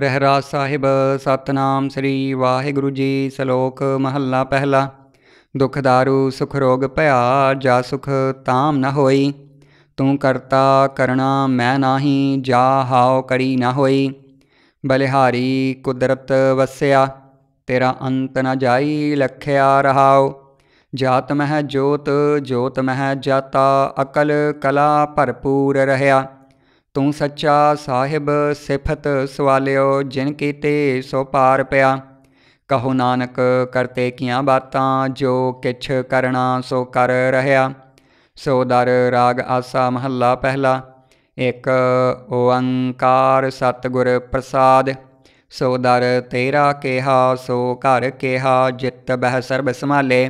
ਰਹਿਰਾਜ ਸਾਹਿਬ ਸਤਨਾਮ ਸ੍ਰੀ ਵਾਹਿਗੁਰੂ ਜੀ ਸ਼ਲੋਕ ਮਹੱਲਾ ਪਹਿਲਾ ਦੁਖ ਸੁਖ ਰੋਗ ਭਇਆ ਜਾ ਸੁਖ ਤਾਮ ਨ ਹੋਈ ਤੂੰ ਕਰਤਾ ਕਰਣਾ ਮੈਂ ਨਾਹੀ ਜਾ ਹਾਉ ਕਰੀ ਨ ਹੋਈ ਬਲਿਹਾਰੀ ਕੁਦਰਤ ਵਸਿਆ ਤੇਰਾ ਅੰਤ ਨ ਜਾਈ ਲਖਿਆ ਰਹਾਉ ਜਾਤ ਮਹਿ ਜੋਤ ਜੋਤ ਮਹਿ ਜਾਤਾ ਅਕਲ ਕਲਾ ਭਰਪੂਰ ਰਹਿਆ ਤੂੰ ਸੱਚਾ ਸਾਹਿਬ ਸਿਫਤ ਸਵਾਲਿਓ ਜਿਨ ਕੀਤੇ ਸੋ ਪਾਰ ਪਿਆ ਕਹੋ ਨਾਨਕ ਕਰਤੇ ਕੀਆਂ ਬਾਤਾਂ ਜੋ ਕਿਛ ਕਰਣਾ ਸੋ ਕਰ ਰਹਾ ਸੋ ਦਰ ਰਾਗ ਆਸਾ ਮਹੱਲਾ ਪਹਿਲਾ ਇੱਕ ਓੰਕਾਰ ਸਤਗੁਰ ਪ੍ਰਸਾਦ ਸੋ ਦਰ ਤੇਰਾ ਕਿਹਾ ਸੋ ਘਰ ਕਿਹਾ ਜਿਤ ਬਹਿ ਸਰਬ ਸਮਾਲੇ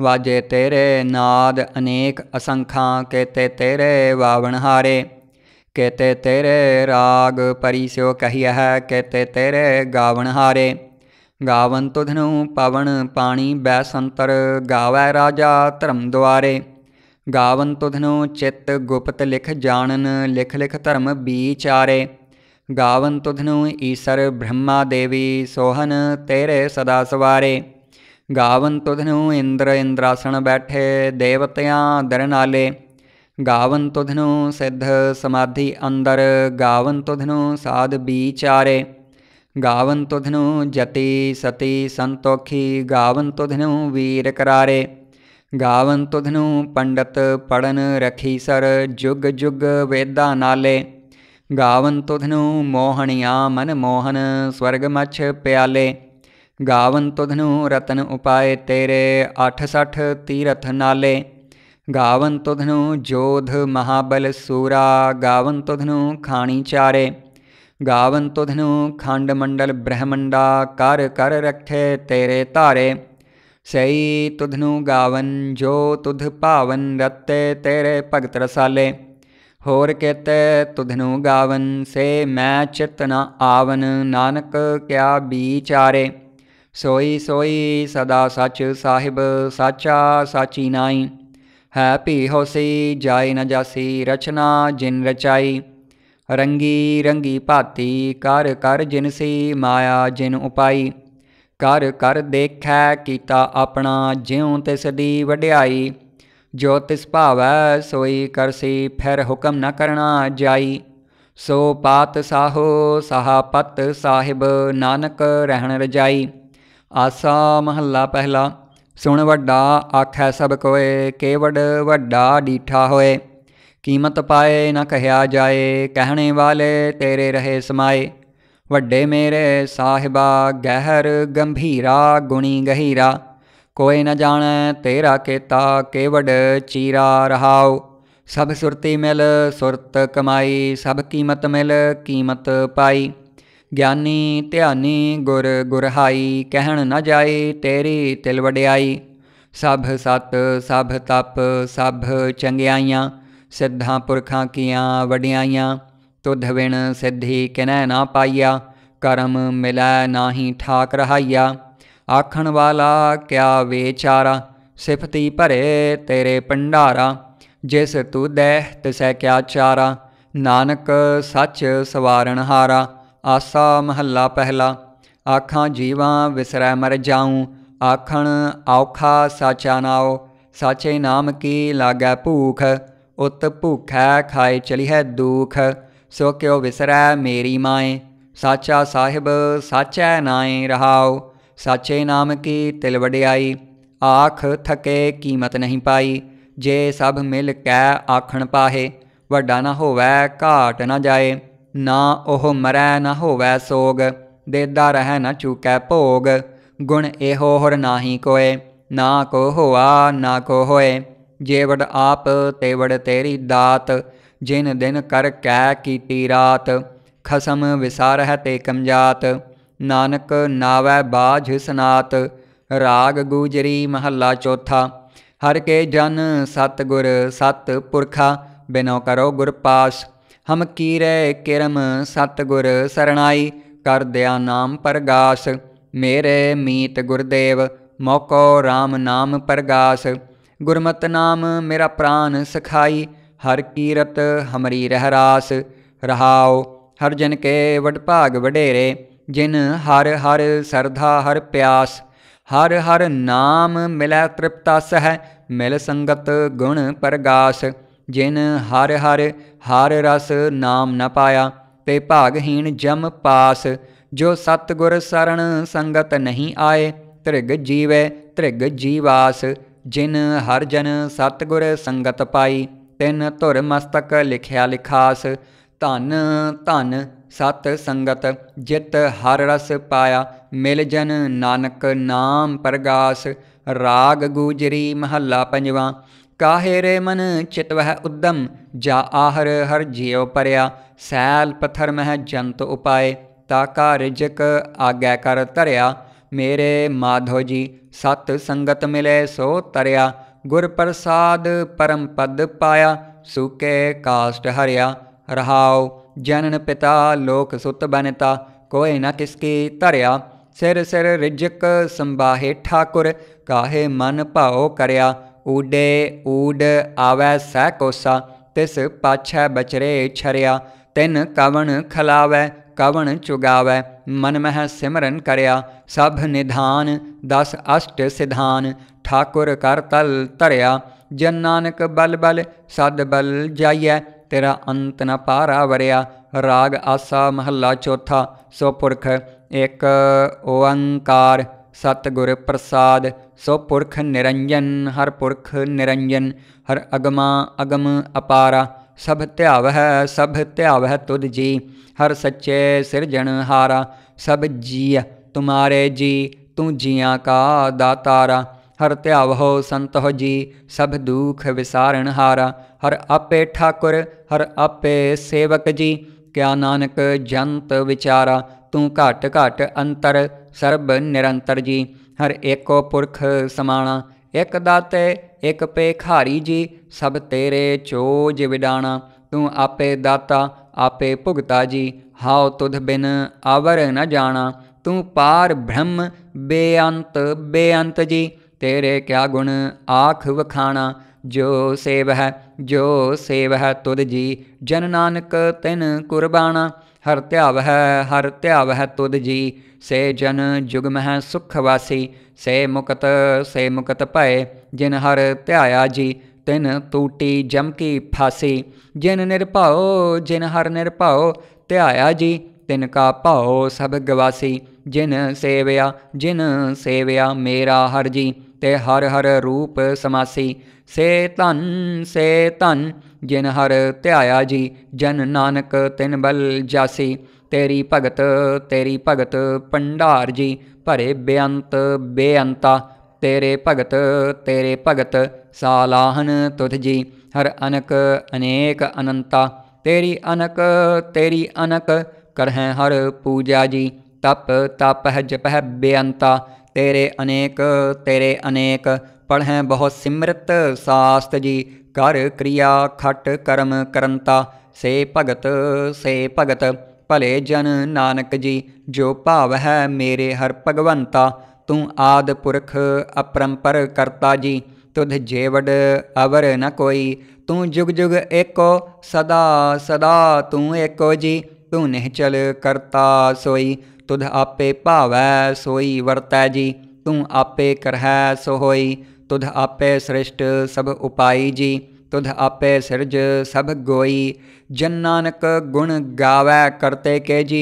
ਵਾਜੇ ਤੇਰੇ ਨਾਦ ਅਨੇਕ ਅਸੰਖਾਂ ਕੇਤੇ ਤੇਰੇ ਵਾਵਣ ਹਾਰੇ कहते तेरे राग परिस्यो कहियह कहते तेरे गावन हारे गावन तुधनु तो पवन पाणी बैसंतर गावै राजा धर्म द्वारे गावन तुधनु तो चित्त गुप्त लिख जानन लिख लिख धर्म बीचारे गावन तुधनु तो ईश्वर ब्रह्मा देवी सोहन तेरे सदा सवारे गावन तुधनु इंद्र इंद्रासन बैठे देवतयां दरनाले नाले ਗਾਵੰਤੁਧਨੋ ਸਿੱਧ ਸਮਾਧੀ ਅੰਦਰ ਗਾਵਨ ਤੁਧਨੋ ਸਾਧ ਵਿਚਾਰੇ ਗਾਵਨ ਤੁਧਨੋ ਜਤੀ ਸਤੀ ਸੰਤੋਖੀ ਗਾਵਨ ਤੁਧਨੋ ਵੀਰ ਕਰਾਰੇ ਗਾਵਨ ਤੁਧਨੋ ਪੰਡਤ ਪੜਨ ਰਖੀ ਸਰ ਜੁਗ ਜੁਗ ਵੇਦਾਂ ਨਾਲੇ ਗਾਵਨ ਤੁਧਨੋ ਮੋਹਣਿਆ ਮਨ ਮੋਹਨ ਸਵਰਗ ਮਛ ਪਿਆਲੇ ਗਾਵਨ ਤੁਧਨੋ ਰਤਨ ਉਪਾਏ ਤੇਰੇ 86 ਤੀਰਥ ਨਾਲੇ गावन्तो धनु जोध महाबल सूरा गावन्तो धनु खाणीचारे गावन्तो धनु खांडमंडल ब्रह्मंडा कर कर रखे तेरे तारे सई तुधनु गावन जो तुध पावन रत्ते तेरे भगत रसाले होर कहते तुधनु गावन से मैं चित न आवन नानक क्या बीचारे सोई सोई सदा सच साहिब साचा साची नाई ਹੈ ਭੀ ਹੋਸੀ ਜਾਈ ਨ ਜਾਸੀ ਰਚਨਾ ਜਿਨ ਰਚਾਈ ਰੰਗੀ ਰੰਗੀ ਭਾਤੀ ਕਰ ਕਰ ਜਿਨ ਸੀ ਮਾਇਆ ਜਿਨ ਉਪਾਈ ਕਰ ਕਰ ਦੇਖੈ ਕੀਤਾ ਆਪਣਾ ਜਿਉ ਤਿਸ ਦੀ ਵਡਿਆਈ ਜੋ ਤਿਸ ਭਾਵੈ ਸੋਈ ਕਰਸੀ ਫਿਰ ਹੁਕਮ ਨ ਕਰਣਾ ਜਾਈ ਸੋ ਪਾਤ ਸਾਹੋ ਪਤ ਸਾਹਿਬ ਨਾਨਕ ਰਹਿਣ ਰਜਾਈ ਆਸਾ ਮਹੱਲਾ ਪਹਿਲਾ ਸੁਣ ਵੱਡਾ ਆਖੈ ਸਭ ਕੋਏ ਕੇਵੜ ਵੱਡਾ ਡੀਠਾ ਹੋਏ ਕੀਮਤ ਪਾਏ ਨਾ ਕਹਿਆ ਜਾਏ ਕਹਿਣੇ ਵਾਲੇ ਤੇਰੇ ਰਹੇ ਸਮਾਏ ਵੱਡੇ ਮੇਰੇ ਸਾਹਿਬਾ ਗਹਿਰ ਗੰਭੀਰਾ ਗੁਣੀ ਗਹੀਰਾ कोई न जान तेरा केता केवड चीरा रहाओ सब सुरती मिल सुरत कमाई सब कीमत मिल कीमत पाई ਗਿਆਨੀ ਧਿਆਨੀ ਗੁਰ ਗੁਰਹਾਈ ਕਹਿਣ ਨਾ ਜਾਏ ਤੇਰੇ ਤਿਲ ਵਡਿਆਈ ਸਭ ਸਤ ਸਭ ਤਪ ਸਭ ਚੰਗਿਆਈਆਂ ਸਿੱਧਾਂ ਪੁਰਖਾਂ ਕੀਆਂ ਵਡਿਆਈਆਂ ਤੁਧ ਵਿਣ ਸਿੱਧੀ ਕਿਨੈ ਨਾ ਪਾਈਆ ਕਰਮ ਮਿਲੈ ਨਾਹੀ ਠਾਕ ਰਹਾਈਆ ਆਖਣ ਵਾਲਾ ਕਿਆ ਵਿਚਾਰਾ ਸਿਫਤੀ ਭਰੇ ਤੇਰੇ ਭੰਡਾਰਾ ਜਿਸ ਤੂੰ ਦੇਹ ਤਿਸੈ ਕਿਆ ਚਾਰਾ ਨਾਨਕ ਸੱਚ ਸਵਾਰਣ ਹਾਰਾ ਆਸਾ ਮਹੱਲਾ ਪਹਿਲਾ ਆਖਾਂ ਜੀਵਾਂ ਵਿਸਰੈ ਮਰ ਜਾਉ ਆਖਣ ਔਖਾ ਸਾਚਾ ਨਾਉ ਸਾਚੇ ਨਾਮ ਕੀ ਲਾਗੈ ਭੂਖ ਉਤ ਭੁਖੈ ਖਾਏ ਚਲੀ ਹੈ ਦੁਖ ਸੋ ਕਿਉ ਵਿਸਰੈ ਮੇਰੀ ਮਾਏ ਸਾਚਾ ਸਾਹਿਬ ਸਾਚੈ ਨਾਏ ਰਹਾਉ ਸਾਚੇ ਨਾਮ ਕੀ ਤਿਲ ਵਡਿਆਈ ਆਖ ਥਕੇ ਕੀਮਤ ਨਹੀਂ ਪਾਈ ਜੇ ਸਭ ਮਿਲ ਕੈ ਆਖਣ ਪਾਹੇ ਵੱਡਾ ਨਾ ਹੋਵੈ ਘਾਟ ਨਾ ਜਾਏ ਨਾ ਉਹ ਮਰੈ ਨਾ ਹੋਵੈ ਸੋਗ ਦੇਦਾ ਰਹੈ ਨਾ ਚੂਕੈ ਭੋਗ ਗੁਣ ਇਹੋ ਹੋਰ ਨਾਹੀ ਕੋਏ ਨਾ ਕੋ ਹੋਆ ਨਾ ਕੋ ਹੋਏ ਜੇਵੜ ਆਪ ਤੇਵੜ ਤੇਰੀ ਦਾਤ ਜਿਨ ਦਿਨ ਕਰ ਕੈ ਕੀਤੀ ਰਾਤ ਖਸਮ ਵਿਸਾਰਹਿ ਤੇ ਕਮਜਾਤ ਨਾਨਕ ਨਾਵੈ ਬਾਝ ਸਨਾਤ ਰਾਗ ਗੂਜਰੀ ਮਹੱਲਾ ਚੌਥਾ ਹਰ ਕੇ ਜਨ ਸਤ ਗੁਰ ਸਤ ਪੁਰਖਾ ਬਿਨੋ ਕਰੋ ਗੁਰ ਪਾਸ हम कीरै किरम सतगुर सरणाई कर दया नाम परगास मेरे मीत गुरदेव मौको राम नाम परगास गुरमत नाम मेरा प्राण सखाई हर कीरत हमरी रहरास रहाओ हर जन के वडभाग वडेरे जिन हर हर सरधा हर प्यास हर हर नाम मिलै तृप्ता सह मिल संगत गुण परगास ਜਿਨ ਹਰ ਹਰ ਹਰ ਰਸ ਨਾਮ ਨ ਪਾਇਆ ਤੇ ਭਾਗਹੀਣ ਜਮ ਪਾਸ ਜੋ ਸਤਗੁਰ ਸਰਣ ਸੰਗਤ ਨਹੀਂ ਆਏ ਤ੍ਰਿਗ ਜੀਵੈ ਤ੍ਰਿਗ ਜੀਵਾਸ ਜਿਨ ਹਰ ਜਨ ਸਤਗੁਰ ਸੰਗਤ ਪਾਈ ਤਿਨ ਧੁਰ ਮਸਤਕ ਲਿਖਿਆ ਲਿਖਾਸ ਧਨ ਧਨ ਸਤ ਸੰਗਤ ਜਿਤ ਹਰ ਰਸ ਪਾਇਆ ਮਿਲ ਜਨ ਨਾਨਕ ਨਾਮ ਪ੍ਰਗਾਸ ਰਾਗ ਗੂਜਰੀ ਮਹੱਲਾ ਪੰਜਵਾਂ काहे रे मन चित वह उद्दम जा आहर हर जियो परया सैल पत्थर मह जंत उपाय ताका रिजक आज्ञा कर तरया मेरे माधो जी सत संगत मिले सो तरया गुर प्रसाद परम पद पाया सूके काष्ट हरिया रहाओ जनन पिता लोक सुत बनता कोई न किसकी तरया सिर सिर रिजक संबाहे ठाकुर काहे मन पाओ करया उडे ऊड आवै सह कोसा तिस पाछ बचरे छरिया तिन कवन खलावै कवन चुगावै मन सिमरन करया सब निधान दस अष्ट सिधान ठाकुर कर तल तरया जन नानक बल बल सद बल जाइयै तेरा अंत न पारा वरिया राग आसा महला चौथा सो पुरख एक ओंकार सतगुर प्रसाद सौ पुरख निरंजन हर पुरख निरंजन हर अगमा अगम अपारा सब त्यावह सब त्यावह तुद जी हर सच्चे हारा सब जिय तुम्हारे जी तू जिया का दातारा हर त्यावहो संत हो जी सब दुख विसारण हारा हर आपे ठाकुर हर आपे सेवक जी क्या नानक जंत विचारा तू घट घट अंतर सर्ब निरंतर जी हर एको पुरख समाणा एक दाते एक पे खारी जी सब तेरे चोज विडाणा तू आपे दाता आपे भुगता जी हाओ तुध बिन आवर न जाना तू पार ब्रह्म बेअंत बेअंत जी तेरे क्या गुण आख वखाणा जो सेव है जो सेव है तुध जी जन नानक तिन कुर्बाना हर त्याव है हर त्याव है तुद जी से जन जुगम है सुखवासी से मुकत से मुकत पय जिन हर त्याया जी तिन तूटी जमकी की जिन निरभाओ जिन हर निरभाओ त्याया जी तिन का पाओ सब गवासी जिन सेवया जिन सेवया मेरा हर जी ते हर हर रूप समासी से तन से तन जिन हर त्याया जी जन नानक तिन बल जासी तेरी भगत तेरी भगत भंडार जी भरे बेअंत बेअंता तेरे भगत तेरे भगत सालाहन तुध जी हर अनक अनेक अनंता तेरी अनक तेरी अनक करह हर पूजा जी तप तप है जप है बेअंता तेरे अनेक तेरे अनेक पढ़ें बहुत सिमृत सास्त जी ਕਰ ਕਿਰਿਆ ਖਟ ਕਰਮ ਕਰੰਤਾ ਸੇ ਭਗਤ ਸੇ ਭਗਤ ਭਲੇ ਜਨ ਨਾਨਕ ਜੀ ਜੋ ਭਾਵ ਹੈ ਮੇਰੇ ਹਰ ਭਗਵੰਤਾ ਤੂੰ ਆਦ ਪੁਰਖ ਅਪਰੰਪਰ ਕਰਤਾ ਜੀ ਤੁਧ ਜੇਵੜ ਅਵਰ ਨ ਕੋਈ ਤੂੰ ਜੁਗ ਜੁਗ ਏਕੋ ਸਦਾ ਸਦਾ ਤੂੰ ਏਕੋ ਜੀ ਤੂੰ ਨਿਹ ਚਲ ਕਰਤਾ ਸੋਈ ਤੁਧ ਆਪੇ ਭਾਵੈ ਸੋਈ ਵਰਤੈ ਜੀ ਤੂੰ ਆਪੇ ਕਰਹਿ ਸੋ ਹੋਈ ਤੁਧ ਆਪੇ ਸ੍ਰਿਸ਼ਟ ਸਭ ਉਪਾਈ ਜੀ ਤੁਧ ਆਪੇ ਸਿਰਜ ਸਭ ਗੋਈ ਜਨ ਨਾਨਕ ਗੁਣ ਗਾਵੇ ਕਰਤੇ ਕੇ ਜੀ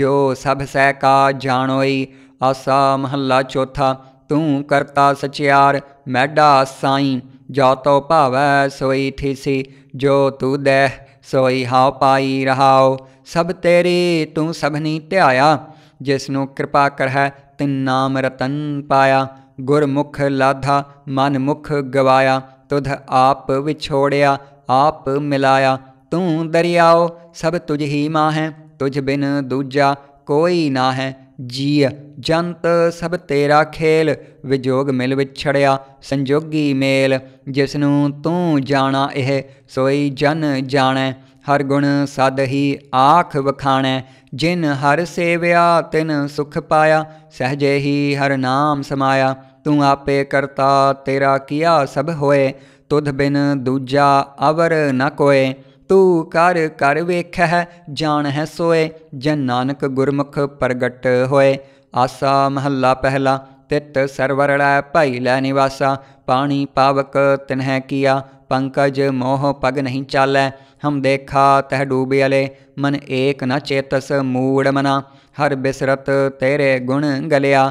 ਜੋ ਸਭ ਸਹਿ ਕਾ ਜਾਣੋਈ ਆਸਾ ਮਹੱਲਾ ਚੌਥਾ ਤੂੰ ਕਰਤਾ ਸਚਿਆਰ ਮੈਡਾ ਸਾਈ ਜੋ ਤੋ ਭਾਵੈ ਸੋਈ ਠੀਸੀ ਜੋ ਤੂੰ ਦੇਹ ਸੋਈ ਹਾਉ ਪਾਈ ਰਹਾਉ ਸਭ ਤੇਰੀ ਤੂੰ ਸਭਨੀ ਧਿਆਇਆ ਜਿਸ ਨੂੰ ਕਿਰਪਾ ਕਰਹਿ ਤਿਨ ਨਾਮ ਰਤਨ ਪਾਇਆ ਗੁਰਮੁਖ ਲਾਧਾ ਮਨਮੁਖ ਗਵਾਇਆ ਤੁਧ ਆਪ ਵਿਛੋੜਿਆ ਆਪ ਮਿਲਾਇਆ ਤੂੰ ਦਰਿਆਓ ਸਭ ਤੁਝ ਹੀ ਮਾ ਹੈ ਤੁਝ ਬਿਨ ਦੂਜਾ ਕੋਈ ਨਾ ਹੈ ਜੀ ਜੰਤ ਸਭ ਤੇਰਾ ਖੇਲ ਵਿਜੋਗ ਮਿਲ ਵਿਛੜਿਆ ਸੰਜੋਗੀ ਮੇਲ ਜਿਸ ਨੂੰ ਤੂੰ ਜਾਣਾ ਇਹ ਸੋਈ ਜਨ ਜਾਣੈ ਹਰ ਗੁਣ ਸਾਧਹੀ ਆਖ ਵਖਾਣੈ ਜਿਨ ਹਰ ਸੇਵਿਆ ਤਿਨ ਸੁਖ ਪਾਇਆ ਸਹਜੇ ਹੀ ਹਰ ਨਾਮ ਸਮਾਇਆ ਤੂੰ ਆਪੇ ਕਰਤਾ ਤੇਰਾ ਕੀਆ ਸਭ ਹੋਏ ਤੁਧ ਬਿਨ ਦੂਜਾ ਅਵਰ ਨ ਕੋਏ ਤੂੰ ਕਰ ਕਰ ਵੇਖੈ ਜਾਣ ਹੈ ਸੋਏ ਜਨ ਨਾਨਕ ਗੁਰਮੁਖ ਪ੍ਰਗਟ ਹੋਏ ਆਸਾ ਮਹੱਲਾ ਪਹਿਲਾ ਤਿਤ ਸਰਵਰੜੈ ਭਈ ਲੈ ਨਿਵਾਸਾ ਪਾਣੀ ਪਾਵਕ ਤਿਨਹਿ ਕੀਆ ਪੰਕਜ ਮੋਹ ਪਗ ਨਹੀਂ ਚਾਲੈ हम देखा तह डूबियले मन एक न चेतस मूड़ मना हर बिसरत तेरे गुण गलिया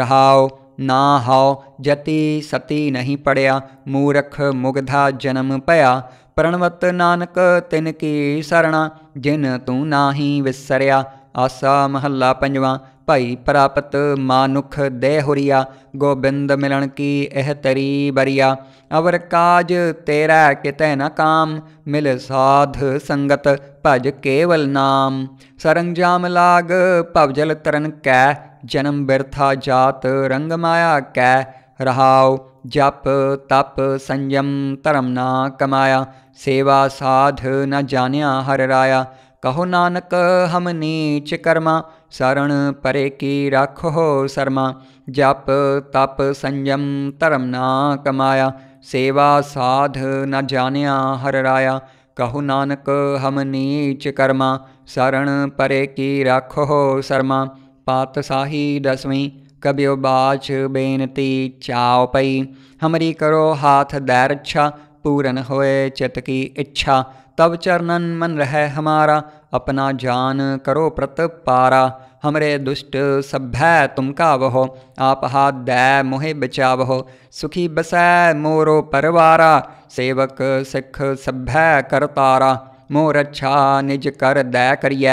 रहाओ ना हाओ जति सती नहीं पड़या मूरख मुग्धा जन्म पया प्रणवत नानक तिन की शरणा जिन तू नाही विसरया आसा महला पंजवा ਭਈ ਪ੍ਰਾਪਤ ਮਾਨੁਖ ਦੇ ਹੁਰੀਆ ਗੋਬਿੰਦ ਮਿਲਣ ਕੀ ਇਹ ਤਰੀ ਬਰੀਆ ਅਵਰ ਕਾਜ ਤੇਰਾ ਕਿਤੇ ਨ ਕਾਮ ਮਿਲ ਸਾਧ ਸੰਗਤ ਭਜ ਕੇਵਲ ਨਾਮ ਸਰੰਜਾਮ ਲਾਗ ਭਵਜਲ ਤਰਨ ਕੈ ਜਨਮ ਬਿਰਥਾ ਜਾਤ ਰੰਗ ਮਾਇਆ ਕੈ ਰਹਾਉ जप तप संयम धर्म ना कमाया सेवा साध न जानिया हर राया कहो नानक हम नीच कर्मा शरण परे की राखो शर्मा जप तप संयम तरम ना कमाया सेवा साध न जान्या हर राया कहो नानक हम नीच कर्मा शरण परे की राखो शर्मा पात साही दसवीं कब्यो बाछ बेनती चाव पई हमरी करो हाथ दैरछा पूरन होए चित की इच्छा तब चरणन मन रह हमारा अपना जान करो प्रत पारा हमरे दुष्ट सभ्य तुमका बहो आप हाथ दै मोहे बचावहो सुखी बसै मोरो परवारा सेवक सिख सभ्य करतारा मोर अच्छा निज कर दय करिय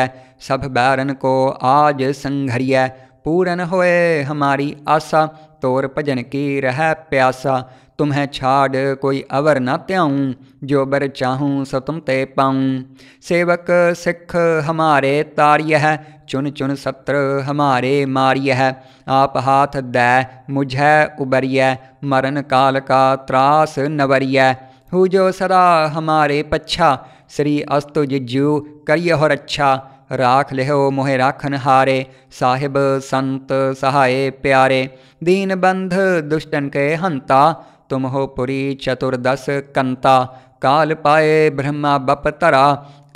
सब बैरन को आज संघरिय पूरन होए हमारी आशा तोर भजन की रह प्यासा तुम्हें छाड़ कोई अवर न त्याऊँ जो बर चाहूँ सो तुम ते पाऊँ सेवक सिख हमारे तारिय है चुन चुन सत्र हमारे मारिय है आप हाथ दै मुझे उबरिय मरण काल का त्रास नवरिय हु जो सदा हमारे पच्छा श्री अस्तु जिज्जू करिय हो रच्छा राख लेहो मोहे राखन हारे साहिब संत सहाय प्यारे दीन बंध दुष्टन के हंता तुम हो पुरी चतुर्दश कंता काल पाए ब्रह्मा बपतरा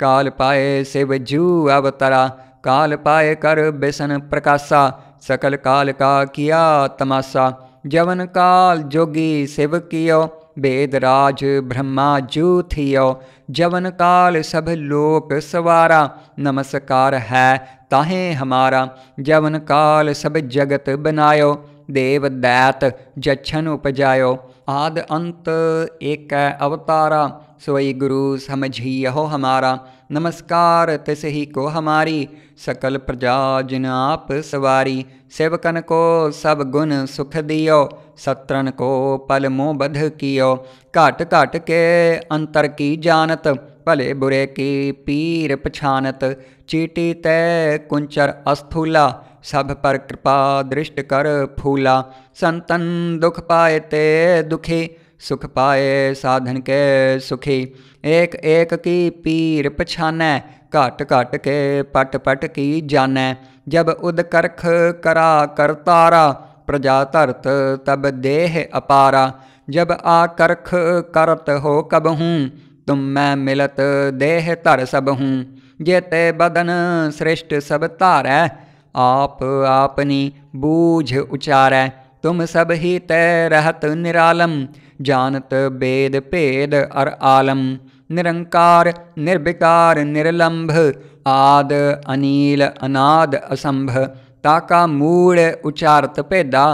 काल पाए शिव जू अवतरा काल पाए कर बेसन प्रकाशा सकल काल का किया तमाशा जवन काल जोगी शिव कियो वेदराज ब्रह्मा जू थियो जवन काल सब लोक सवारा नमस्कार है ताहे हमारा जवन काल सब जगत बनायो देव दैत जच्छन उपजायो आद अंत एक अवतारा सोई गुरु समझी यहो हमारा नमस्कार तिस ही को हमारी सकल प्रजा जिन आप सवारी सेवकन को सब गुण सुख दियो सत्रन को पल मोह बध कियो घाट घाट के अंतर की जानत भले बुरे की पीर पछानत चीटी तय कुंचर अस्थूला सब पर कृपा दृष्ट कर फूला संतन दुख पाए ते दुखी सुख पाए साधन के सुखी एक एक की पीर पछानै घट घट के पट पट की जान जब उद करख करा कर तारा प्रजा तरत तब देह अपारा जब आ करख करत हो कब हूँ तुम मैं मिलत देह तर सब हूँ जेते ते बदन श्रेष्ठ सब तारै आप आपनी बूझ उचारै तुम सब ही तय रहत निरालम जानत वेद भेद अर आलम निरंकार निर्विकार निर्लंभ आद अनील अनाद असंभ ताका मूड़ उचारत भेदा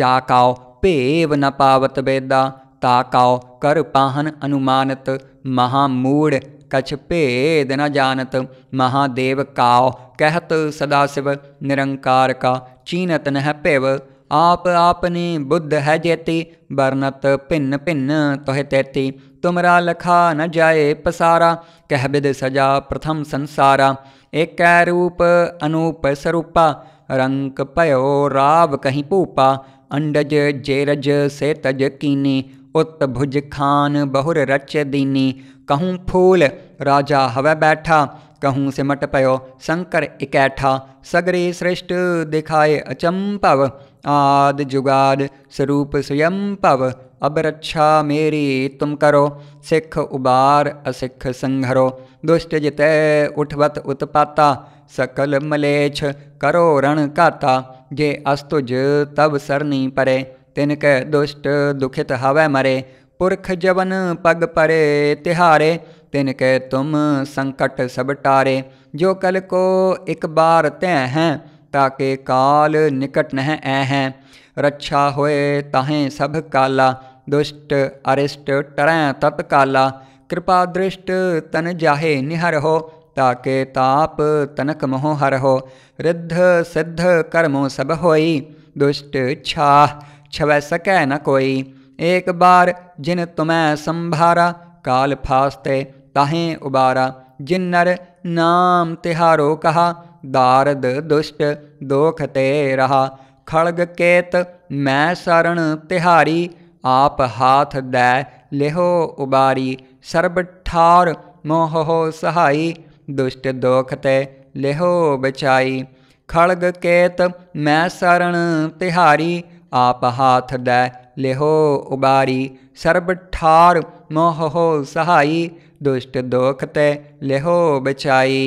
जाकाओ पेव न पावत बेदा ताकाओ कर पाहन अनुमानत महामूढ़ कछ भेद न जानत महादेव काओ कहत सदाशिव निरंकार का चीनत नह पिव आप आपने बुद्ध है जेति बरनत भिन्न भिन्न तोह तैति तुमरा लखा न जाए पसारा कह बिद सजा प्रथम संसारा एक रूप अनूप स्वरूपा रंक पयो राव कहीं पूपा अंडज जेरज सेतज कीनी उत्त भुज खान बहुर रच दीनी कहूँ फूल राजा हवे बैठा कहूँ सिमट पयो शंकर इकैठा सगरे श्रेष्ठ दिखाए अचंपव आद जुगाद स्वरूप स्वयं पव अब रक्षा मेरी तुम करो सिख उबार असिख संघरो दुष्ट जिते उठवत उत्पाता सकल मलेच्छ करो रण काता जे अस्तुज तब सरनी परे तिनके दुष्ट दुखित हवै मरे पुरख जवन पग परे तिहारे तिनके तुम संकट सब टारे जो कल को एक बार तय हैं ताके काल निकट नह ऐ हैं रक्षा होए ताहें सब काला दुष्ट अरिष्ट टरें तत्काला कृपा दृष्ट तन जाहे निहर हो ताके ताप तनक मोहर हो रिद्ध सिद्ध कर्मो सब होई दुष्ट छाह छवै सकै न कोई एक बार जिन तुम्हें संभारा काल फास्ते ताहें उबारा जिन नर नाम तिहारो कहा दारद दुष्ट दोखते रहा खड़ग केत मैं शरण तिहारी आप हाथ दै लेहो उबारी सर्ब ठार मोहो सहाई दुष्ट दोखते लेहो बचाई खड़ग केत मैं शरण तिहारी आप हाथ दै लेहो उबारी सर्ब ठार मोहो सहाई दुष्ट ते लेहो बचाई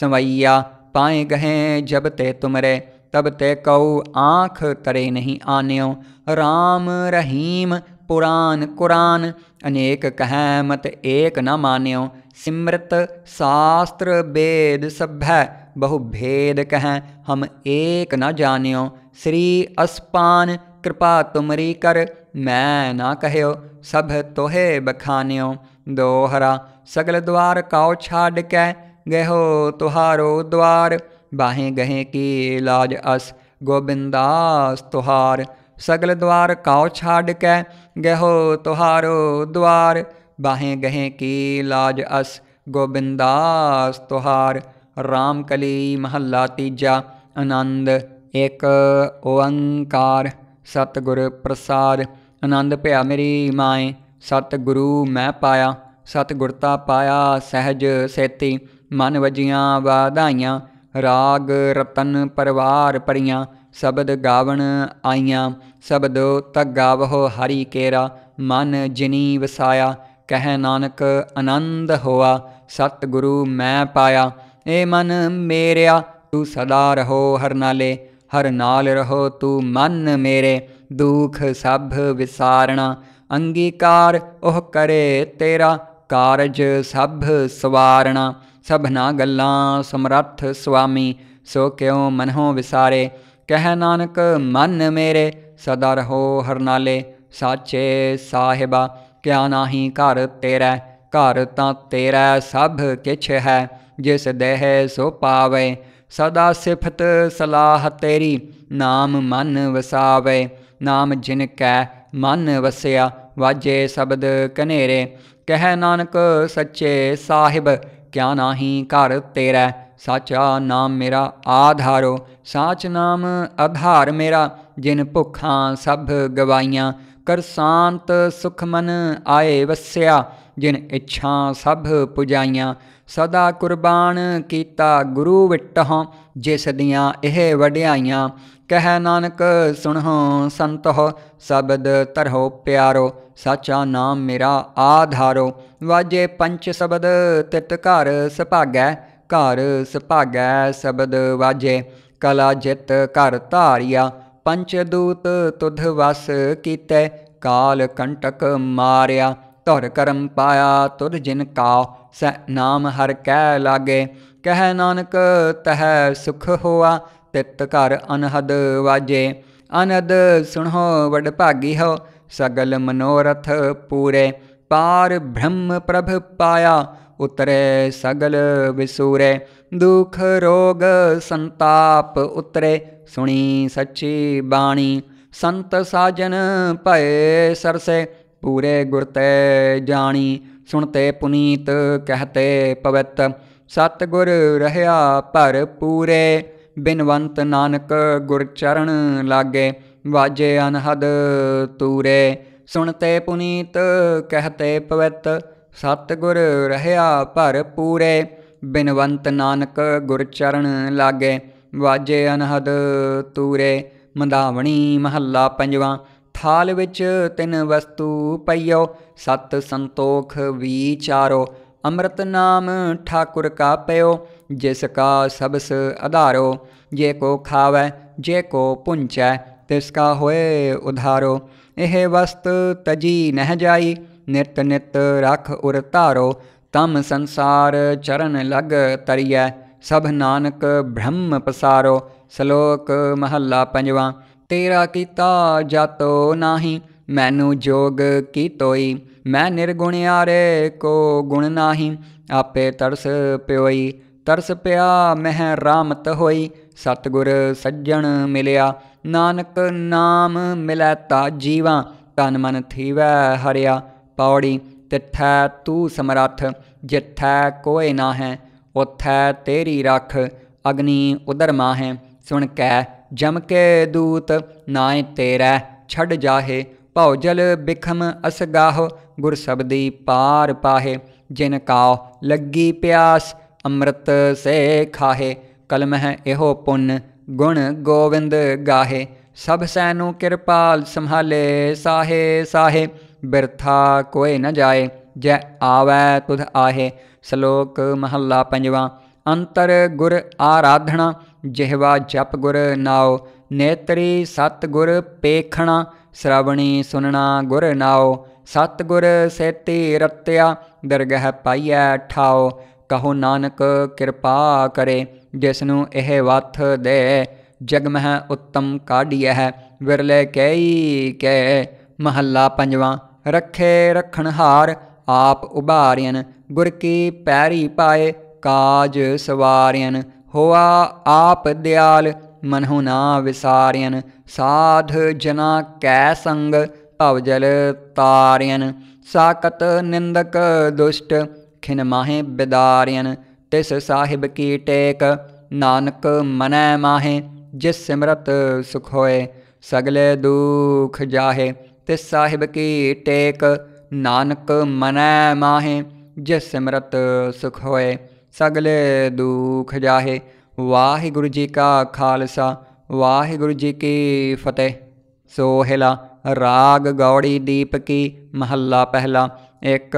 संवैया पाए गहें जब ते तुमरे तब ते कऊ आँख तरे नहीं आन्यो राम रहीम पुराण कुरान अनेक कहें मत एक न मान्यो सिमृत शास्त्र वेद सभ्य बहुभेद कहें हम एक न जान्यो श्री अस्पान कृपा तुमरी कर मैं ना कहो सब तोहे बखान्यो दोहरा सगल द्वार काओ छाड़ कै गहो तुहारो द्वार बाहें गहें की लाज अस गोबिंदास तुहार सगल द्वार काओ छाड़ कै गहो तुहारो द्वार बाहें गहें की लाज अस गोबिंदास तुहार रामकली महला तीजा आनंद एक ओंकार ਸਤਿਗੁਰ ਪ੍ਰਸਾਦ ਆਨੰਦ ਭਇਆ ਮੇਰੀ ਮਾਏ ਸਤਿਗੁਰੂ ਮੈਂ ਪਾਇਆ ਸਤਿਗੁਰਤਾ ਪਾਇਆ ਸਹਿਜ ਸੇਤੀ ਮਨ ਵਜੀਆਂ ਵਾਧਾਈਆਂ ਰਾਗ ਰਤਨ ਪਰਵਾਰ ਪਰੀਆਂ ਸ਼ਬਦ ਗਾਵਣ ਆਈਆਂ ਸ਼ਬਦ ਤਗ ਵਹ ਹਰੀ ਕੇਰਾ ਮਨ ਜਿਨੀ ਵਸਾਇਆ ਕਹਿ ਨਾਨਕ ਆਨੰਦ ਹੋਆ ਸਤਿਗੁਰੂ ਮੈਂ ਪਾਇਆ ਏ ਮਨ ਮੇਰਿਆ ਤੂੰ ਸਦਾ ਰਹੋ ਹਰ ਨਾਲੇ हर नाल रहो तू मन मेरे दुख सब विसारणा अंगीकार ओह करे तेरा ਕਾਰਜ ਸਭ ਸਵਾਰਣਾ ਸਭਨਾ ਗੱਲਾਂ ਸਮਰੱਥ ਸੁਆਮੀ ਸੋ ਕਿਉ ਮਨਹੁ ਵਿਸਾਰੇ ਕਹਿ ਨਾਨਕ ਮਨ ਮੇਰੇ ਸਦਾ ਰਹੋ ਹਰਨਾਲੇ ਸਾਚੇ ਸਾਹਿਬਾ ਕਿਆ ਨਾਹੀ ਘਰ ਤੇਰਾ ਘਰ ਤਾਂ ਤੇਰਾ ਸਭ ਕਿਛ ਹੈ ਜਿਸ ਦੇਹ ਸੋ ਪਾਵੇ ਸਦਾ ਸਿਫਤ ਸਲਾਹ ਤੇਰੀ ਨਾਮ ਮਨ ਵਸਾਵੇ ਨਾਮ ਜਿਨ ਕੈ ਮਨ ਵਸਿਆ ਵਾਜੇ ਸ਼ਬਦ ਕਨੇਰੇ ਕਹਿ ਨਾਨਕ ਸੱਚੇ ਸਾਹਿਬ ਕਿਆ ਨਾਹੀ ਘਰ ਤੇਰਾ ਸਾਚਾ ਨਾਮ ਮੇਰਾ ਆਧਾਰੋ ਸਾਚ ਨਾਮ ਆਧਾਰ ਮੇਰਾ ਜਿਨ ਭੁੱਖਾਂ ਸਭ ਗਵਾਈਆਂ ਕਰ ਸ਼ਾਂਤ ਸੁਖ ਮਨ ਆਏ ਵਸਿਆ ਜਿਨ ਇੱਛਾ ਸਭ ਪੁਜਾਈਆਂ ਸਦਾ ਕੁਰਬਾਨ ਕੀਤਾ ਗੁਰੂ ਵਿਟਹੁ ਜਿਸ ਦੀਆਂ ਇਹ ਵਡਿਆਈਆਂ ਕਹਿ ਨਾਨਕ ਸੁਣਹੁ ਸੰਤਹੁ ਸ਼ਬਦ ਧਰਹੁ ਪਿਆਰੋ ਸਾਚਾ ਨਾਮ ਮੇਰਾ ਆਧਾਰੋ ਵਾਜੇ ਪੰਚ ਸ਼ਬਦ ਤਿਤ ਘਰ ਸੁਭਾਗੈ ਘਰ ਸੁਭਾਗੈ ਸ਼ਬਦ ਵਾਜੇ ਕਲਾ ਜਿਤ ਘਰ ਧਾਰਿਆ ਪੰਚ ਦੂਤ ਤੁਧ ਵਸ ਕੀਤੇ ਕਾਲ ਕੰਟਕ ਮਾਰਿਆ ਧੁਰ ਕਰਮ ਪਾਇਆ ਤੁਧ ਜਿਨ ਕਾ स नाम हर कै लागे कह नानक तह सुख होआ तित कर अनहद वाजे अनद सुनो वड भागी हो सगल मनोरथ पूरे पार ब्रह्म प्रभ पाया उतरे सगल विसूरे दुख रोग संताप उतरे सुनी सच्ची बाणी संत साजन पय सरसे पूरे गुरते जानी ਸੁਣਤੇ ਪੁਨੀਤ ਕਹਤੇ ਪਵਿੱਤ ਸਤ ਗੁਰ ਰਹਿਆ ਭਰ ਪੂਰੇ ਬਿਨਵੰਤ ਨਾਨਕ ਗੁਰ ਚਰਨ ਲਾਗੇ ਵਾਜੇ ਅਨਹਦ ਤੂਰੇ ਸੁਣਤੇ ਪੁਨੀਤ ਕਹਤੇ ਪਵਿੱਤ ਸਤ ਗੁਰ ਰਹਿਆ ਭਰ ਪੂਰੇ ਬਿਨਵੰਤ ਨਾਨਕ ਗੁਰ ਚਰਨ ਲਾਗੇ ਵਾਜੇ ਅਨਹਦ ਤੂਰੇ ਮੰਦਾਵਣੀ ਮਹੱਲਾ ਪੰਜਵਾਂ ਥਾਲ ਵਿੱਚ वस्तु ਵਸਤੂ सत संतोख विचारो अमृत नाम ठाकुर का पयो जिसका सबस अधारो जे को खावै जे को पुंचै तिसका होए उधारो यह वस्त तजी नह जाई नित नित रख उतारो तम संसार चरण लग तरिय सब नानक ब्रह्म पसारो श्लोक महला पंजवा ਤੇਰਾ ਕੀਤਾ ਜਾਤੋ ਨਾਹੀ ਮੈਨੂੰ ਜੋਗ ਕੀ ਤੋਈ ਮੈਂ ਨਿਰਗੁਣ ਆਰੇ ਕੋ ਗੁਣ ਨਾਹੀ ਆਪੇ ਤਰਸ ਪਿਓਈ ਤਰਸ ਪਿਆ ਮਹਿ ਰਾਮਤ ਹੋਈ ਸਤਗੁਰ ਸੱਜਣ ਮਿਲਿਆ ਨਾਨਕ ਨਾਮ ਮਿਲੈ ਤਾ ਜੀਵਾ ਤਨ ਮਨ ਥੀਵੈ ਹਰਿਆ ਪੌੜੀ ਤਿੱਥੈ ਤੂ ਸਮਰੱਥ ਜਿੱਥੈ ਕੋਏ ਨਾ ਹੈ ਉਥੈ ਤੇਰੀ ਰਖ ਅਗਨੀ ਉਦਰ ਮਾਹੈ ਸੁਣ ਕੈ ਜਮ ਕੇ ਦੂਤ ਨਾਏ ਤੇਰਾ ਛੱਡ ਜਾਹੇ ਜਲ ਬਿਖਮ ਅਸਗਾਹ ਗੁਰ ਸਬਦੀ ਪਾਰ ਪਾਹੇ ਜਿਨ ਕਾ ਲੱਗੀ ਪਿਆਸ ਅੰਮ੍ਰਿਤ ਸੇ ਖਾਹੇ ਕਲਮ ਹੈ ਇਹੋ ਪੁੰਨ ਗੁਣ ਗੋਵਿੰਦ ਗਾਹੇ ਸਭ ਸੈਨੂ ਕਿਰਪਾਲ ਸੰਭਾਲੇ ਸਾਹੇ ਸਾਹੇ ਬਿਰਥਾ ਕੋਏ ਨ ਜਾਏ ਜੈ ਆਵੈ ਤੁਧ ਆਹੇ ਸ਼ਲੋਕ ਮਹੱਲਾ ਪੰਜਵਾਂ ਅੰਤਰ ਗੁਰ ਆਰਾਧਣਾ ਜਿਹਵਾ ਜਪ ਗੁਰ ਨਾਉ ਨੇਤਰੀ ਸਤ ਗੁਰ ਪੇਖਣਾ ਸ਼ਰਵਣੀ ਸੁਨਣਾ ਗੁਰ ਨਾਉ ਸਤ ਗੁਰ ਸੇਤੀ ਰਤਿਆ ਦਰਗਹ ਪਾਈਐ ਠਾਉ ਕਹੋ ਨਾਨਕ ਕਿਰਪਾ ਕਰੇ ਜਿਸ ਨੂੰ ਇਹ ਵਥ ਦੇ ਜਗਮਹਿ ਉੱਤਮ ਕਾਢੀਐ ਵਿਰਲੇ ਕਈ ਕੈ ਮਹੱਲਾ ਪੰਜਵਾਂ ਰਖੇ ਰਖਣਹਾਰ ਆਪ ਉਭਾਰਿਐਨ ਗੁਰ ਕੀ ਪੈਰੀ ਪਾਏ ਕਾਜ ਸਵਾਰਿਐਨ होआ आप दयाल मनहु ना विसारयन साध जना कै संग भव जल साकत निंदक दुष्ट खिन माहे बिदारयन तिस साहिब की टेक नानक मनय माहे जिस सिमरत सुख सगले दुख जाहे तिस साहिब की टेक नानक मनय माहे जिस सिमरत सुख सगले दुख जाहे वाहिगुरु जी का ਖਾਲਸਾ ਵਾਹਿਗੁਰੂ ਜੀ ਕੀ ਫਤਿਹ ਸੋਹਿਲਾ ਰਾਗ ਗੌੜੀ ਦੀਪ ਕੀ ਮਹੱਲਾ ਪਹਿਲਾ ਇੱਕ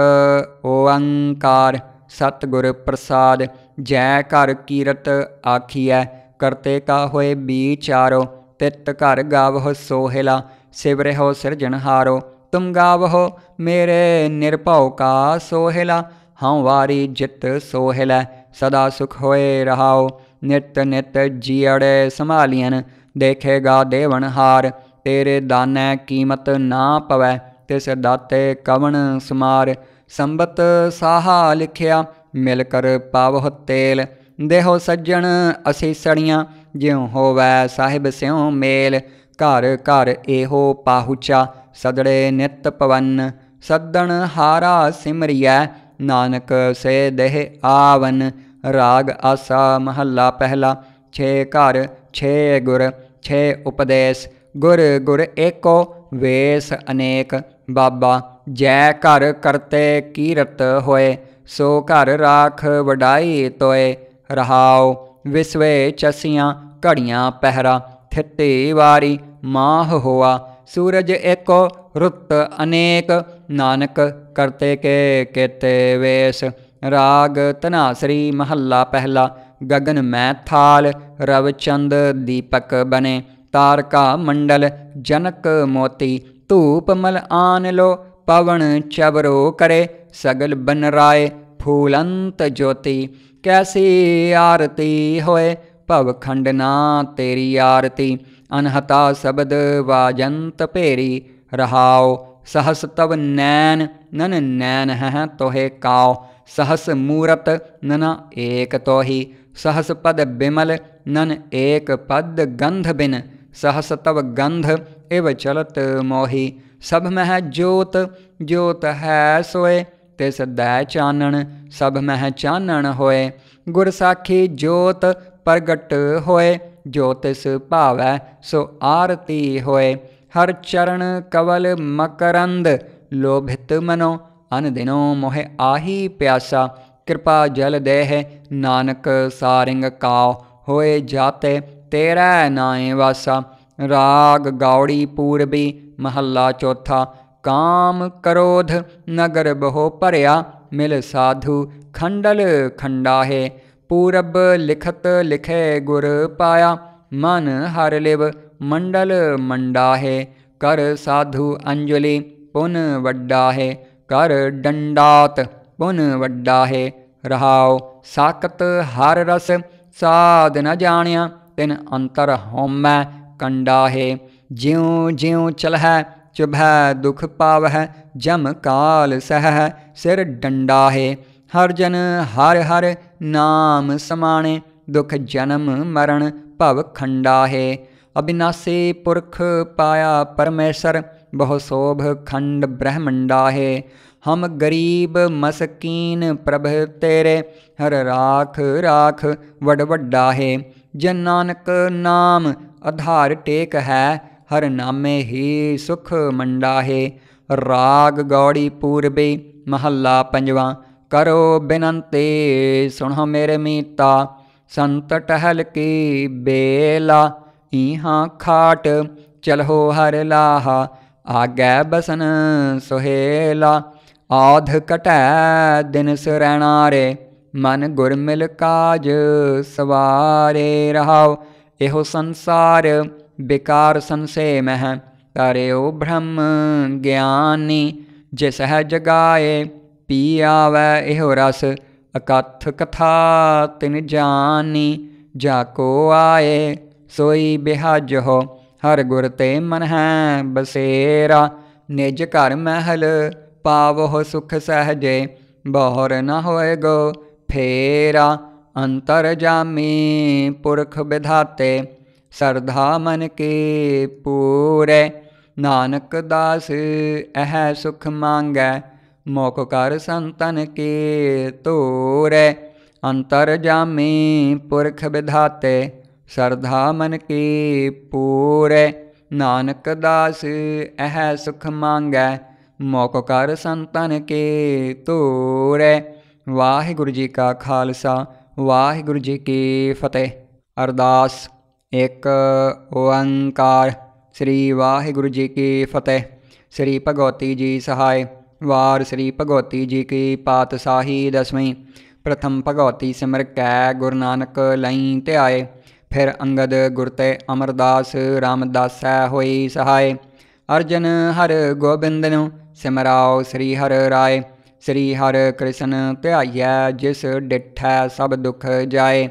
ਓੰਕਾਰ ਸਤਿਗੁਰ ਪ੍ਰਸਾਦ ਜੈ ਘਰ ਕੀਰਤ ਆਖੀਐ ਕਰਤੇ ਕਾ ਹੋਏ ਵਿਚਾਰੋ ਤਿਤ ਘਰ ਗਾਵਹੁ ਸੋਹਿਲਾ ਸਿਵਰਿਹੁ ਸਿਰਜਣਹਾਰੋ ਤੁਮ ਗਾਵਹੁ ਮੇਰੇ ਨਿਰਭਉ ਕਾ ਸੋਹਿਲਾ ਹਉ ਵਾਰੀ ਜਿਤ ਸੋਹਿਲ ਸਦਾ ਸੁਖ ਹੋਏ ਰਹਾਓ ਨਿਤ ਨਿਤ ਜੀੜੇ ਸੰਭਾਲੀਆਂ ਦੇਖੇਗਾ ਦੇਵਨ ਹਾਰ ਤੇਰੇ ਦਾਨੈ ਕੀਮਤ ਨਾ ਪਵੈ ਤਿਸ ਦਾਤੇ ਕਵਣ ਸਮਾਰ ਸੰਬਤ ਸਾਹਾ ਲਿਖਿਆ ਮਿਲ ਕਰ ਪਾਵਹੁ ਤੇਲ ਦੇਹੋ ਸੱਜਣ ਅਸੀਸੜੀਆਂ ਜਿਉ ਹੋਵੈ ਸਾਹਿਬ ਸਿਉ ਮੇਲ ਘਰ ਘਰ ਇਹੋ ਪਾਹੁਚਾ ਸਦੜੇ ਨਿਤ ਪਵਨ ਸੱਦਣ ਹਾਰਾ ਸਿਮਰਿਐ ਨਾਨਕ ਸੇ ਦੇਹ ਆਵਨ ਰਾਗ ਆਸਾ ਮਹੱਲਾ ਪਹਿਲਾ ਛੇ ਘਰ ਛੇ ਗੁਰ ਛੇ ਉਪਦੇਸ਼ ਗੁਰ ਗੁਰ ਏਕੋ ਵੇਸ ਅਨੇਕ ਬਾਬਾ ਜੈ ਘਰ ਕਰਤੇ ਕੀਰਤ ਹੋਏ ਸੋ ਘਰ ਰਾਖ ਵਡਾਈ ਤੋਏ ਰਹਾਓ ਵਿਸਵੇ ਚਸੀਆਂ ਘੜੀਆਂ ਪਹਿਰਾ ਥਿੱਤੀ ਵਾਰੀ ਮਾਹ ਹੋਆ ਸੂਰਜ ਏਕੋ ਰੁੱਤ ਅਨੇਕ नानक करते के ਕੇਤੇ वेश राग ਤਨਾਸਰੀ ਮਹੱਲਾ पहला गगन मैथाल रवचंद दीपक बने तारका मंडल जनक मोती धूप मल आन लो पवन चबरो करे सगल बन राय फूलंत ज्योति कैसी आरती होए पव खंडना तेरी आरती अनहता शब्द वाजंत पेरी रहाओ सहस तव नैन नन नैन हैं तोहे काओ सहस मूरत नन एक तोहि सहस पद बिमल नन एक पद गंध बिन सहस तव गंध इव चलत मोही सब मह ज्योत ज्योत है सोए तिस दै चानण सब मह है चानण होए गुरसाखी ज्योत प्रगट होए ज्योतिस भावै सो आरती होए हर चरण कवल मकरंद लोभित मनो अनदिनो मोहे आही प्यासा कृपा जल देह नानक सारिंग काव होए जाते तेरा नाए वासा राग गाउड़ी पूर्वी महला चौथा काम करोध नगर बहो भरया मिल साधु खंडल खंडा है पूरब लिखत लिखे गुर पाया मन हर लिव मंडल मंडा है कर साधु अंजलि पुन वड्डाहे कर डंडात पुन वड्डाहे रहाओ साकत हर रस साध न जाण्या तिन अंतर होमै कंडाहे ज्यों ज्यों चलह चुभै दुख पावह जम काल सह सिर डंडाहे हर जन हर हर नाम समाणे दुख जन्म मरण भव खंडाहे अविनाशी पुरख पाया परमेश्वर बहुशोभ खंड ब्रह्मंडा है हम गरीब मसकीन प्रभ तेरे हर राख राख वडवड्डा है जन नानक नाम आधार टेक है हर नामे ही सुख मंडा है राग गौड़ी पूर्वे महला पंजवा करो बिनंते सुनो मेरे मीता संत टहल की बेला ईहाँ खाट चलहो हर लाहा आगे बसन सुहेला औध कटै दिन सुरैणा रे मन गुरमिल काज सवारे रहाओ एह संसार बेकार संसेम है तारे ओ ब्रह्म ज्ञानी जिस है जगाए पी आवै एहो रस अकथ कथा तिन जानी जाको आए ਸੋਈ ਬਿਹਜ ਹੋ ਹਰ ਗੁਰ ਤੇ ਮਨ ਹੈ ਬਸੇਰਾ ਨਿਜ ਘਰ ਮਹਿਲ ਪਾਵਹੁ ਸੁਖ ਸਹਜੇ ਬਹਰ ਨ ਹੋਏਗੋ ਫੇਰਾ ਅੰਤਰ ਜਾਮੀ ਪੁਰਖ ਵਿਧਾਤੇ ਸਰਧਾ ਮਨ ਕੇ ਪੂਰੇ ਨਾਨਕ ਦਾਸ ਅਹੈ ਸੁਖ ਮੰਗੈ ਮੋਖ ਕਰ ਸੰਤਨ ਕੀ ਤੋਰੇ ਅੰਤਰ ਜਾਮੀ ਪੁਰਖ ਵਿਧਾਤੇ ਸਰਧਾ ਮਨ ਕੀ ਪੂਰੈ ਨਾਨਕ ਦਾਸ ਐਹ ਸੁਖ ਮੰਗੈ ਮੋਕ ਕਰ ਸੰਤਨ ਕੇ ਤੋਰੈ ਵਾਹਿਗੁਰੂ ਜੀ ਕਾ ਖਾਲਸਾ ਵਾਹਿਗੁਰੂ ਜੀ ਕੀ ਫਤਿਹ ਅਰਦਾਸ ਇੱਕ ਓੰਕਾਰ ਸ੍ਰੀ ਵਾਹਿਗੁਰੂ ਜੀ ਕੀ ਫਤਿਹ ਸ੍ਰੀ ਭਗਵਤੀ ਜੀ ਸਹਾਇ ਵਾਰ ਸ੍ਰੀ ਭਗਵਤੀ ਜੀ ਕੀ ਪਾਤਸ਼ਾਹੀ ਦਸਵੀਂ प्रथम भगवती सिमर कै गुरु नानक लई त्याए ਫਿਰ ਅੰਗਦ ਗੁਰਤੇ ਅਮਰਦਾਸ ਰਾਮਦਾਸੈ ਹੋਈ ਸਹਾਇ ਅਰਜਨ ਹਰ ਗੋਬਿੰਦ ਨੂੰ ਸਿਮਰਾਓ ਸ੍ਰੀ ਹਰ ਰਾਏ ਸ੍ਰੀ ਹਰ ਕ੍ਰਿਸ਼ਨ ਧਿਆਈਐ ਜਿਸ ਡਿਠੈ ਸਭ ਦੁਖ ਜਾਏ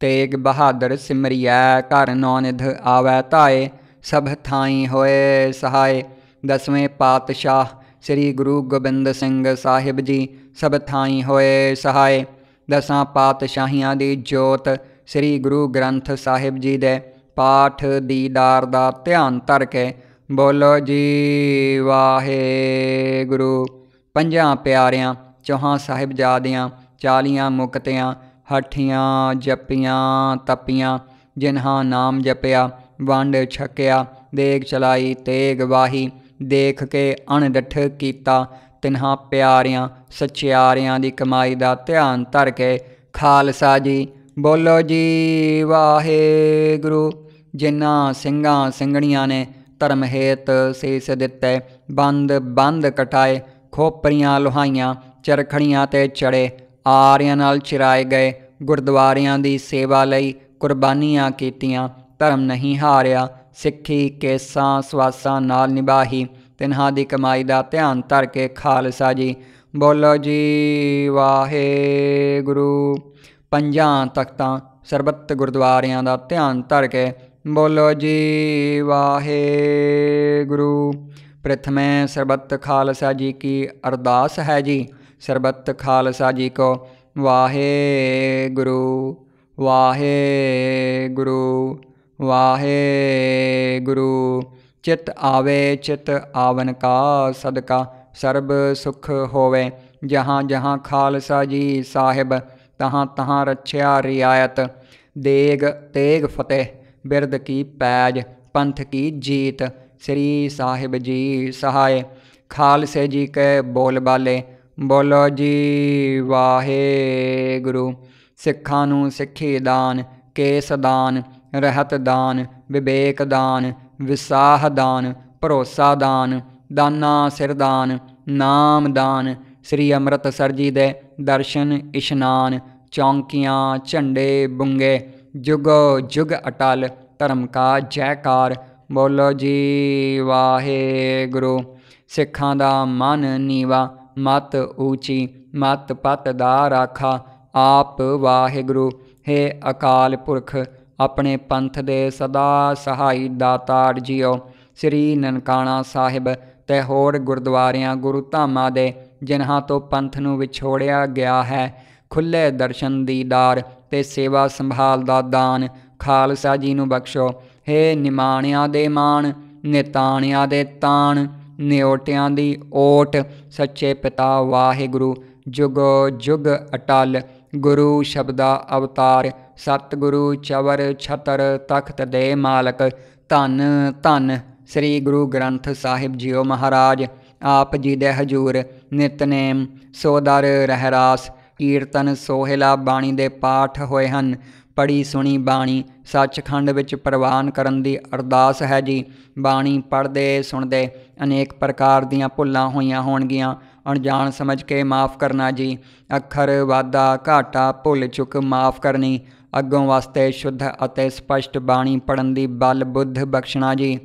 ਤੇਗ ਬਹਾਦਰ ਸਿਮਰਿਐ ਘਰ ਨੌਨਿਧ ਆਵੈ ਤਾਏ ਸਭ ਥਾਈ ਹੋਏ ਸਹਾਇ ਦਸਵੇਂ ਪਾਤਸ਼ਾਹ ਸ੍ਰੀ ਗੁਰੂ ਗੋਬਿੰਦ ਸਿੰਘ ਸਾਹਿਬ ਜੀ ਸਭ ਥਾਈ ਹੋਏ ਸਹਾਇ ਦਸਾਂ ਪਾਤਸ਼ਾਹੀਆਂ ਦੀ ਜੋਤ ਸ੍ਰੀ ਗੁਰੂ ਗ੍ਰੰਥ ਸਾਹਿਬ ਜੀ ਦੇ ਪਾਠ ਦੀਦਾਰ ਦਾ ਧਿਆਨ ਧਰ ਕੇ ਬੋਲੋ ਜੀ ਵਾਹਿਗੁਰੂ ਪੰਜਾਂ ਪਿਆਰਿਆਂ ਸਾਹਿਬ ਸਾਹਿਬਜ਼ਾਦਿਆਂ ਚਾਲੀਆਂ ਮੁਕਤਿਆਂ ਹੱਠੀਆਂ ਜਪੀਆਂ ਤਪੀਆਂ ਜਿਨ੍ਹਾਂ ਨਾਮ ਜਪਿਆ ਵੰਡ ਛਕਿਆ ਦੇਗ ਚਲਾਈ ਤੇਗ ਵਾਹੀ ਦੇਖ ਕੇ ਅਣਡਠ ਕੀਤਾ ਤਿਨ੍ਹਾਂ ਪਿਆਰਿਆਂ ਸੱਚਿਆਰਿਆਂ ਦੀ ਕਮਾਈ ਦਾ ਧਿਆਨ ਧਰ ਕੇ ਖਾਲਸਾ ਜੀ ਬੋਲੋ ਜੀ ਵਾਹਿਗੁਰੂ ਜਿਨ੍ਹਾਂ ਸਿੰਘਾਂ ਸਿੰਘਣੀਆਂ ਨੇ ਧਰਮ ਹੇਤ ਸੇਸ ਦਿੱਤੇ ਬੰਦ ਬੰਦ ਕਟਾਏ ਖੋਪਰੀਆਂ ਲੋਹਾਈਆਂ ਚਰਖੜੀਆਂ ਤੇ ਚੜੇ ਆਰਿਆਂ ਨਾਲ ਚਿਰਾਏ ਗਏ ਗੁਰਦੁਆਰਿਆਂ ਦੀ ਸੇਵਾ ਲਈ ਕੁਰਬਾਨੀਆਂ ਕੀਤੀਆਂ ਧਰਮ ਨਹੀਂ ਹਾਰਿਆ ਸਿੱਖੀ ਕੇਸਾਂ ਸਵਾਸਾਂ ਨਾਲ ਨਿਭਾਹੀ ਤਿਨਹਾ ਦੀ ਕਮਾਈ ਦਾ ਧਿਆਨ ਧਰ ਕੇ ਖਾਲਸਾ ਜੀ ਬੋਲੋ ਜੀ ਵਾਹਿਗੁਰੂ ਪੰਜਾਂ ਤਖਤਾਂ ਸਰਬੱਤ ਗੁਰਦੁਆਰਿਆਂ ਦਾ ਧਿਆਨ ਧਰ ਕੇ ਬੋਲੋ ਜੀ ਵਾਹਿਗੁਰੂ प्रथमे सरबत खालसा जी की अरदास है जी सरबत खालसा जी को वाहे गुरु वाहे गुरु वाहे गुरु चित आवे चित आवन का सदका सर्ब सुख होवे जहाँ जहाँ खालसा जी साहिब तहाँ तहाँ रक्षा रियायत देग तेग फतेह बिरद की पैज पंथ की जीत श्री साहिब जी सहाय खालसे जी के बोलबाले बोलो जी वाहे गुरु सिखानु सिखी दान केस दान रहत दान विवेक दान विसाह दान भरोसा दान दाना सिरदान नाम दान ਸ੍ਰੀ ਅੰਮ੍ਰਿਤਸਰ ਜੀ ਦੇ ਦਰਸ਼ਨ ਇਸ਼ਨਾਨ ਚੌਂਕੀਆਂ ਝੰਡੇ ਬੁੰਗੇ ਜੁਗ ਜੁਗ ਅਟਲ ਧਰਮ ਕਾ ਜੈਕਾਰ ਬੋਲੋ ਜੀ ਵਾਹਿਗੁਰੂ ਸਿੱਖਾਂ ਦਾ ਮਨ ਨੀਵਾ ਮਤ ਊਚੀ ਮਤ ਪਤ ਦਾ ਰਾਖਾ ਆਪ ਵਾਹਿਗੁਰੂ ਹੈ ਅਕਾਲ ਪੁਰਖ ਆਪਣੇ ਪੰਥ ਦੇ ਸਦਾ ਸਹਾਈ ਦਾਤਾ ਜੀਓ ਸ੍ਰੀ ਨਨਕਾਣਾ ਸਾਹਿਬ ਤੇ ਹੋਰ ਗੁਰਦੁਆਰਿਆਂ ਗੁਰੂ ਧਾਮਾਂ ਦੇ ਜਿਨ੍ਹਾਂ ਤੋਂ ਪੰਥ ਨੂੰ ਵਿਛੋੜਿਆ ਗਿਆ ਹੈ ਖੁੱਲੇ ਦਰਸ਼ਨ ਦੀ ਦਾਰ ਤੇ ਸੇਵਾ ਸੰਭਾਲ ਦਾ ਦਾਨ ਖਾਲਸਾ ਜੀ ਨੂੰ ਬਖਸ਼ੋ ਹੇ ਨਿਮਾਣਿਆਂ ਦੇ ਮਾਣ ਨਿਤਾਣਿਆਂ ਦੇ ਤਾਣ ਨਿਓਟਿਆਂ ਦੀ ਓਟ ਸੱਚੇ ਪਿਤਾ ਵਾਹਿਗੁਰੂ ਜੁਗ ਜੁਗ ਅਟਲ ਗੁਰੂ ਸ਼ਬਦਾ ਅਵਤਾਰ ਸਤਿਗੁਰੂ ਚਵਰ ਛਤਰ ਤਖਤ ਦੇ ਮਾਲਕ ਧੰਨ ਧੰਨ ਸ੍ਰੀ ਗੁਰੂ ਗ੍ਰੰਥ ਸਾਹਿਬ ਜੀਓ ਮਹਾਰਾਜ ਆਪ ਜੀ ਦੇ ਹਜੂਰ ਨਿਤਨੇਮ ਸੋਦਰ ਰਹਿਰਾਸ ਕੀਰਤਨ ਸੋਹਿਲਾ ਬਾਣੀ ਦੇ ਪਾਠ ਹੋਏ ਹਨ ਪੜੀ ਸੁਣੀ ਬਾਣੀ ਸੱਚਖੰਡ ਵਿੱਚ ਪ੍ਰਵਾਨ ਕਰਨ ਦੀ ਅਰਦਾਸ ਹੈ ਜੀ ਬਾਣੀ ਪੜਦੇ ਸੁਣਦੇ ਅਨੇਕ ਪ੍ਰਕਾਰ ਦੀਆਂ ਭੁੱਲਾਂ ਹੋਈਆਂ ਹੋਣਗੀਆਂ ਅਣਜਾਣ ਸਮਝ ਕੇ ਮਾਫ ਕਰਨਾ ਜੀ ਅੱਖਰ ਵਾਦਾ ਘਾਟਾ ਭੁੱਲ ਚੁੱਕ ਮਾਫ ਕਰਨੀ ਅੱਗੋਂ ਵਾਸਤੇ ਸ਼ੁੱਧ ਅਤੇ ਸਪਸ਼ਟ ਬਾਣੀ ਪੜਨ ਦੀ ਬਲ ਬੁੱਧ ਬਖਸ਼ਣਾ ਜੀ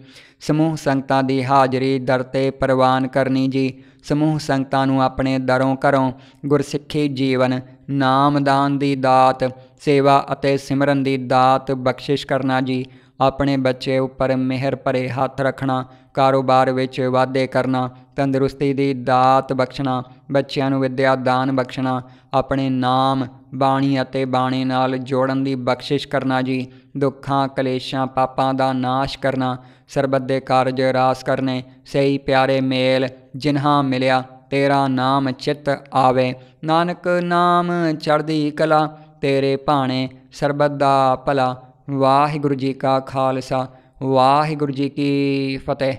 ਸਮੂਹ ਸੰਗਤਾਂ ਦੀ ਹਾਜ਼ਰੀ ਦਰ ਤੇ ਪ੍ਰਵਾਨ ਕਰਨੀ ਜੀ ਸਮੂਹ ਸੰਗਤਾਂ ਨੂੰ ਆਪਣੇ ਦਰੋਂ ਘਰੋਂ ਗੁਰਸਿੱਖੀ ਜੀਵਨ ਨਾਮਦਾਨ ਦੀ ਦਾਤ ਸੇਵਾ ਅਤੇ ਸਿਮਰਨ ਦੀ ਦਾਤ ਬਖਸ਼ਿਸ਼ ਕਰਨਾ ਜੀ ਆਪਣੇ ਬੱਚੇ ਉੱਪਰ ਮਿਹਰ ਭਰੇ ਹੱਥ ਰੱਖਣਾ ਕਾਰੋਬਾਰ ਵਿੱਚ ਵਾਧੇ ਕਰਨਾ ਤੰਦਰੁਸਤੀ ਦੀ ਦਾਤ ਬਖਸ਼ਣਾ ਬੱਚਿਆਂ ਨੂੰ ਵਿਦਿਆ ਦਾਨ ਬਖਸ਼ਣਾ ਆਪਣੇ ਨਾਮ ਬਾਣੀ ਅਤੇ ਬਾਣੇ ਨਾਲ ਜੋੜਨ ਦੀ ਬਖਸ਼ਿਸ਼ ਕਰਨਾ ਜੀ ਦੁੱਖਾਂ ਕਲੇਸ਼ਾਂ ਪਾਪਾਂ ਦਾ ਨਾਸ਼ ਕਰਨਾ ਸਰਬੱਤ ਦੇ ਕਾਰਜ ਰਾਸ ਕਰਨੇ ਸਹੀ ਪਿਆਰੇ ਮੇਲ ਜਿਨ੍ਹਾਂ ਮਿਲਿਆ ਤੇਰਾ ਨਾਮ ਚਿੱਤ ਆਵੇ ਨਾਨਕ ਨਾਮ ਚੜਦੀ ਕਲਾ ਤੇਰੇ ਭਾਣੇ ਸਰਬੱਤ ਦਾ ਭਲਾ ਵਾਹਿਗੁਰੂ ਜੀ ਕਾ ਖਾਲਸਾ ਵਾਹਿਗੁਰੂ ਜੀ ਕੀ ਫਤਿਹ